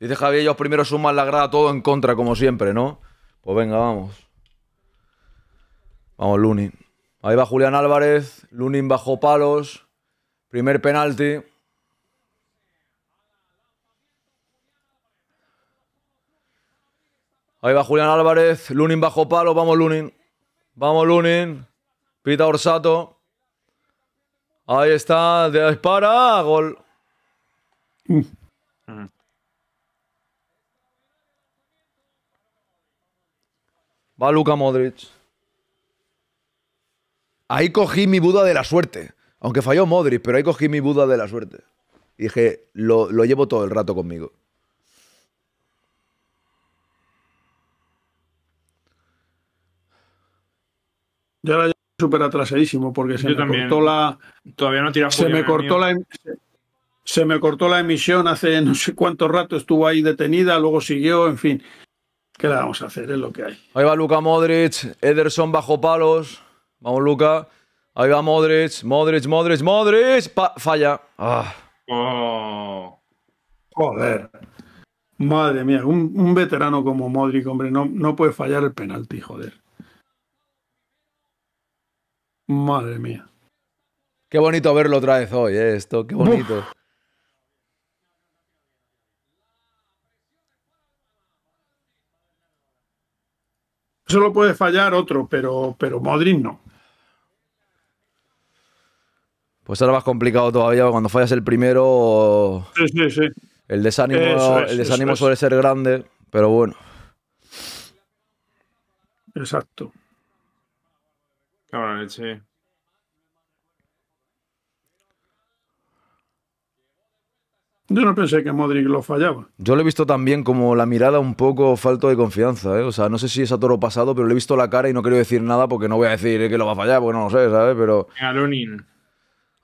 Dice Javier, ellos primero suman la grada todo en contra, como siempre, ¿no? Pues venga, vamos. Vamos, Lunin. Ahí va Julián Álvarez. Lunin bajo palos. Primer penalti. Ahí va Julián Álvarez. Lunin bajo palos. Vamos, Lunin. Vamos, Lunin. Pita Orsato. Ahí está. De Dispara. Gol. Mm. Mm. Va Luka Modric. Ahí cogí mi Buda de la suerte. Aunque falló Modric, pero ahí cogí mi Buda de la suerte. Y dije, lo, llevo todo el rato conmigo. Yo la llevo súper atrasadísimo porque se me cortó la. Todavía no tira Se me cortó la. Em- se me cortó la emisión hace no sé cuánto rato, estuvo ahí detenida, luego siguió, en fin. ¿Qué le vamos a hacer? Es lo que hay. Ahí va Luca Modric, Ederson bajo palos. Vamos, Luca. Ahí va Modric, Modric, Modric, Modric. falla. Ah. Oh. Joder. Madre mía, un, veterano como Modric, hombre, no, no puede fallar el penalti, joder. Madre mía. Qué bonito verlo otra vez hoy, eh, esto, qué bonito. Solo puede fallar otro, pero, pero Modric no. Pues ahora más complicado todavía, cuando fallas el primero. Sí, sí, sí. El desánimo, el desánimo suele ser grande, pero bueno. Exacto. Cabrón, leche. Yo no pensé que Modric lo fallaba. Yo lo he visto también como la mirada un poco falto de confianza, ¿eh? O sea, no sé si es a toro pasado, pero le he visto la cara y no quiero decir nada porque no voy a decir eh, que lo va a fallar, porque no lo sé, ¿sabes? Pero... A Lunin.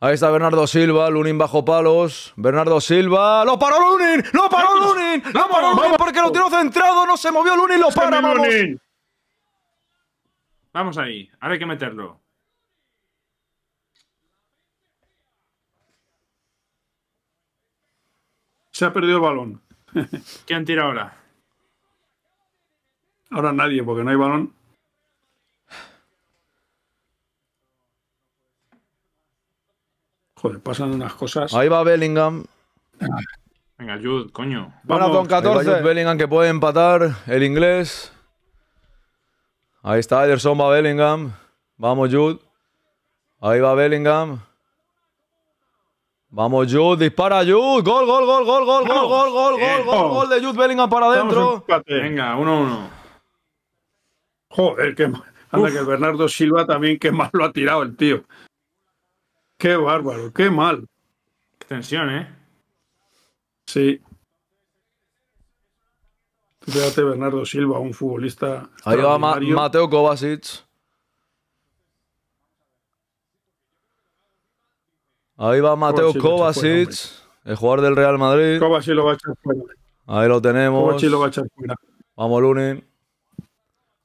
Ahí está Bernardo Silva, Lunin bajo palos. Bernardo Silva. ¡Lo paró Lunin! ¡Lo paró Lunin! ¡Lo paró Lunin! Porque lo tiró centrado, no se movió Lunin, lo paró vamos. Vamos ahí, ahora hay que meterlo. Se ha perdido el balón. ¿Quién tira ahora? Ahora nadie, porque no hay balón. Joder, pasan unas cosas. Ahí va Bellingham. Venga, Jude, coño. Vamos con 14. Bellingham que puede empatar. El inglés. Ahí está Ederson, va Bellingham. Vamos, Jude. Ahí va Bellingham. Vamos, Jude, dispara Jude. Gol, gol, gol, gol, gol, gol, gol, gol, gol, gol, gol de Jude Bellingham para adentro. Venga, 1-1. Uno, Joder, qué mal. Anda, que Bernardo Silva también, qué mal lo ha tirado el tío. Qué bárbaro, qué mal. tensión, ¿eh? Sí. Fíjate, Bernardo Silva, un futbolista. Ahí va Mateo Kovacic. Ahí va Mateo Kovacic, el jugador del Real Madrid. Kovacic lo va a echar fuera. Ahí lo tenemos. Kovacic lo va a echar fuera. Vamos, Lunin.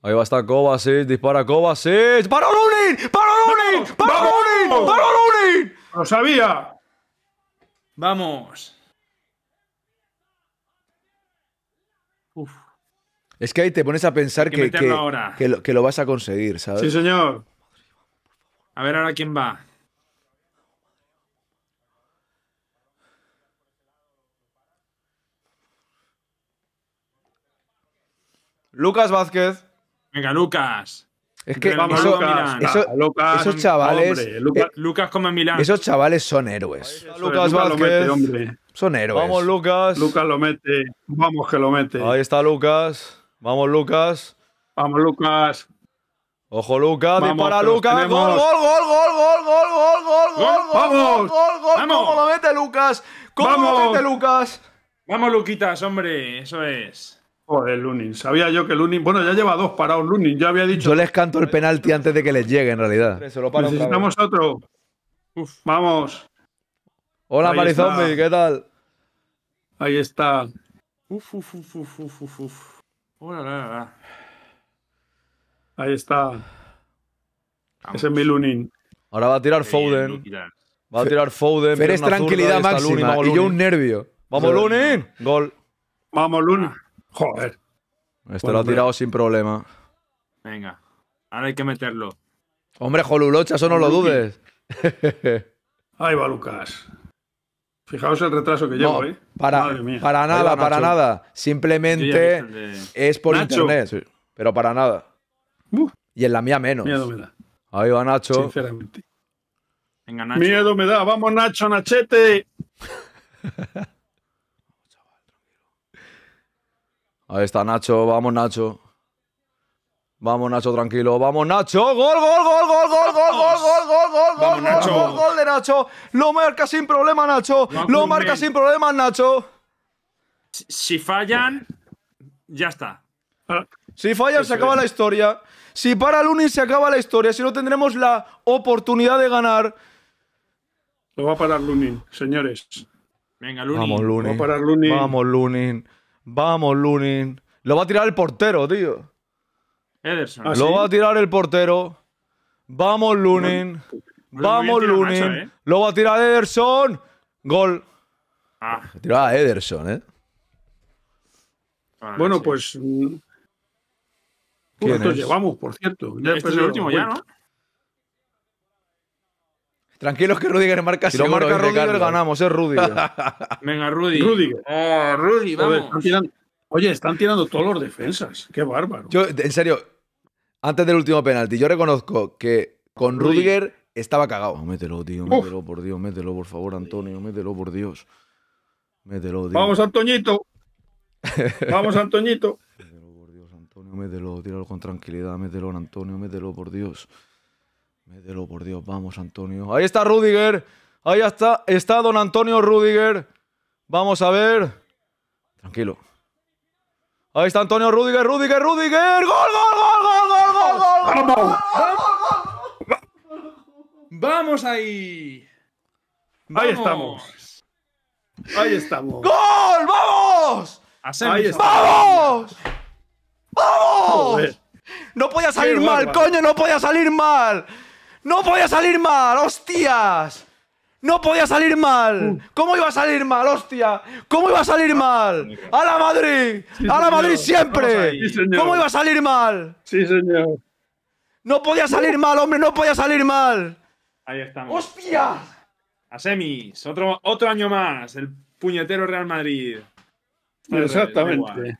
Ahí va a estar Kovacic, dispara Kovacic. ¡Para Lunin! ¡Para Lunin! ¡Para Lunin! ¡Para Lunin! ¡Lo sabía! Vamos. Uf. Es que ahí te pones a pensar que, que, que, lo, que, lo, vas a conseguir, ¿sabes? Sí, señor. A ver ahora quién va. Lucas Vázquez. Venga, Lucas. Es que vamos, eso, esos chavales. Hombre, Lucas, eh, Lucas come Milán. Esos chavales son héroes. Lucas, Lucas Vázquez. Lo mete, son héroes. Vamos, Lucas. Lucas lo mete. Vamos que lo mete. Ahí está Lucas. Vamos, Lucas. Vamos, Lucas. Ojo, Lucas. Vamos, dispara, Lucas. Tenemos... Gol, gol, gol, gol, gol, gol, gol, gol, gol, gol, gol, gol, gol. Vamos. ¿Cómo lo mete Lucas? ¿Cómo lo mete Lucas? Vamos, Luquitas, hombre. Eso es. Joder, Lunin. Sabía yo que Lunin. Bueno, ya lleva dos parados Lunin. Ya había dicho. Yo les canto el penalti antes de que les llegue, en realidad. Necesitamos otro. vamos. Hola, Marizombi, ¿qué tal? Ahí está. Uf, uf, uf, uf, uf, uf. Ahí está. Ese es mi Lunin. Ahora va a tirar eh, Foden. Va a tirar Foden. Pero es tranquilidad máxima. y yo un nervio. ¡Vamos, Lunin! Gol. ¡Vamos, Lunin! Ah. Joder. Esto lo ha tirado sin problema. Venga, ahora hay que meterlo. Hombre, Jolulocha, eso no lo dudes. Ahí va Lucas. Fijaos el retraso que llevo, ¿eh? Para, para nada, para nada. Simplemente es por internet, pero para nada. y en la mía menos. Ahí va Nacho. Sinceramente. Venga, Nacho. Miedo me da. Vamos, Nacho, Nachete. Ahí está Nacho, vamos Nacho. Vamos Nacho, tranquilo, vamos Nacho, gol, gol, gol, gol, gol, gol, gol, gol, gol, gol, gol, Nacho. gol, gol de Nacho. Lo marca sin problema Nacho, lo marca sin problema Nacho. Si fallan, ya está. Si fallan se acaba la historia. Si para Lunin se acaba la historia, si no tendremos la oportunidad de ganar. Lo va a parar Lunin, señores. Venga, Lunin. Vamos Lunin. Vamos Lunin. Vamos, Lunin. Lo va a tirar el portero, tío. Ederson. ¿Ah, lo va a tirar el portero. Vamos, Lunin. Pues Vamos, Lunin. ¿eh? Lo va a tirar Ederson. Gol. Ah. Tiraba Ederson, ¿eh? bueno, pues… pues. ¿Cuántos llevamos, por cierto? Ya este es el último ya, ¿no? Tranquilos que Rudiger marca si seguro. lo marca Rudiger, ¿eh? ganamos, es Rudiger. Venga, Rudiger. Eh, Rudiger. vamos. oye, están tirando todos los defensas. Qué bárbaro. Yo, en serio, antes del último penalti, yo reconozco que con Rudiger, estaba cagado. mételo, tío, mételo, por Dios, mételo, por favor, Antonio, mételo, por Dios. Mételo, tío. Vamos, Antoñito. Vamos, Antoñito. mételo, por Dios, Antonio, mételo, tíralo con tranquilidad, mételo, Antonio, mételo, por Dios. Mételo, por Dios. Vamos, Antonio. Ahí está Rudiger. Ahí está, está don Antonio Rudiger. Vamos a ver. Tranquilo. Ahí está Antonio Rudiger, Rudiger, Rudiger. ¡Gol, gol, gol, gol, gol, gol, gol! ¡Vamos! ¡Vamos, ¡Vamos! ahí! Ahí estamos. Ahí estamos. ¡Gol! ¡Vamos! ¡Vamos! ¡Vamos! ¡No podía salir mal, coño! ¡No podía salir mal! ¡No podía salir mal! ¡Hostias! ¡No podía salir mal! Uh. ¿Cómo iba a salir mal, hostia? ¿Cómo iba a salir ah, mal? ¡A la Madrid! ¡A la Madrid siempre! ¿Cómo iba a salir mal? Sí, señor. No podía salir uh. mal, hombre, no podía salir mal. Ahí estamos. ¡Hostias! A otro, otro año más, el puñetero Real Madrid. Exactamente.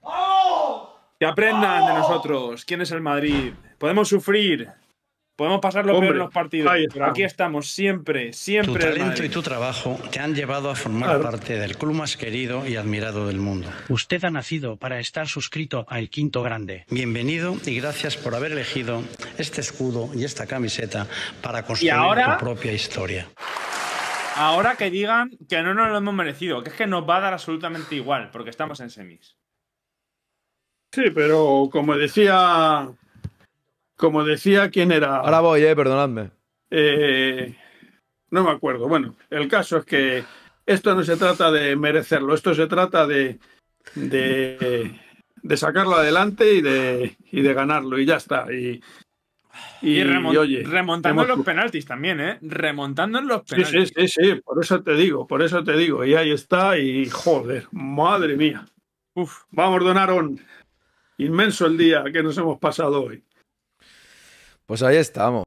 ¡Oh! Que aprendan de ¡Oh! nosotros quién es el Madrid. Podemos sufrir, Podemos pasarlo lo peor en los partidos, pero aquí estamos siempre, siempre. Tu talento y tu trabajo te han llevado a formar parte del club más querido y admirado del mundo. Usted ha nacido para estar suscrito al Quinto Grande. Bienvenido y gracias por haber elegido este escudo y esta camiseta para construir tu propia historia. Ahora que digan que no nos lo hemos merecido, que es que nos va a dar absolutamente igual, porque estamos en semis. Sí, pero como decía como decía, ¿quién era? Ahora voy, eh, perdonadme. Eh, no me acuerdo. Bueno, el caso es que esto no se trata de merecerlo, esto se trata de, sacarlo adelante y de, de ganarlo, y ya está. Y, y, remontando los penaltis también, ¿eh? Remontando en los penaltis. Sí, sí, sí, sí, por eso te digo, por eso te digo. Y ahí está, y joder, madre mía. Uf, vamos, Donaron. Inmenso el día que nos hemos pasado hoy. Pues ahí estamos.